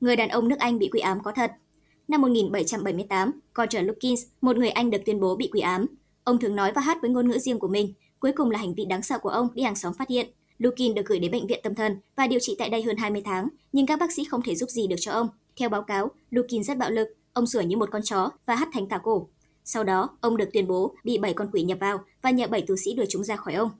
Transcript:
Người đàn ông nước Anh bị quỷ ám có thật. Năm 1778, Roger Lukins, một người Anh được tuyên bố bị quỷ ám. Ông thường nói và hát với ngôn ngữ riêng của mình, cuối cùng là hành vi đáng sợ của ông bị hàng xóm phát hiện. Lukin được gửi đến bệnh viện tâm thần và điều trị tại đây hơn 20 tháng, nhưng các bác sĩ không thể giúp gì được cho ông. Theo báo cáo, Lukin rất bạo lực, ông sủa như một con chó và hắt thánh cả cổ. Sau đó, ông được tuyên bố bị bảy con quỷ nhập vào và nhờ bảy tu sĩ đuổi chúng ra khỏi ông.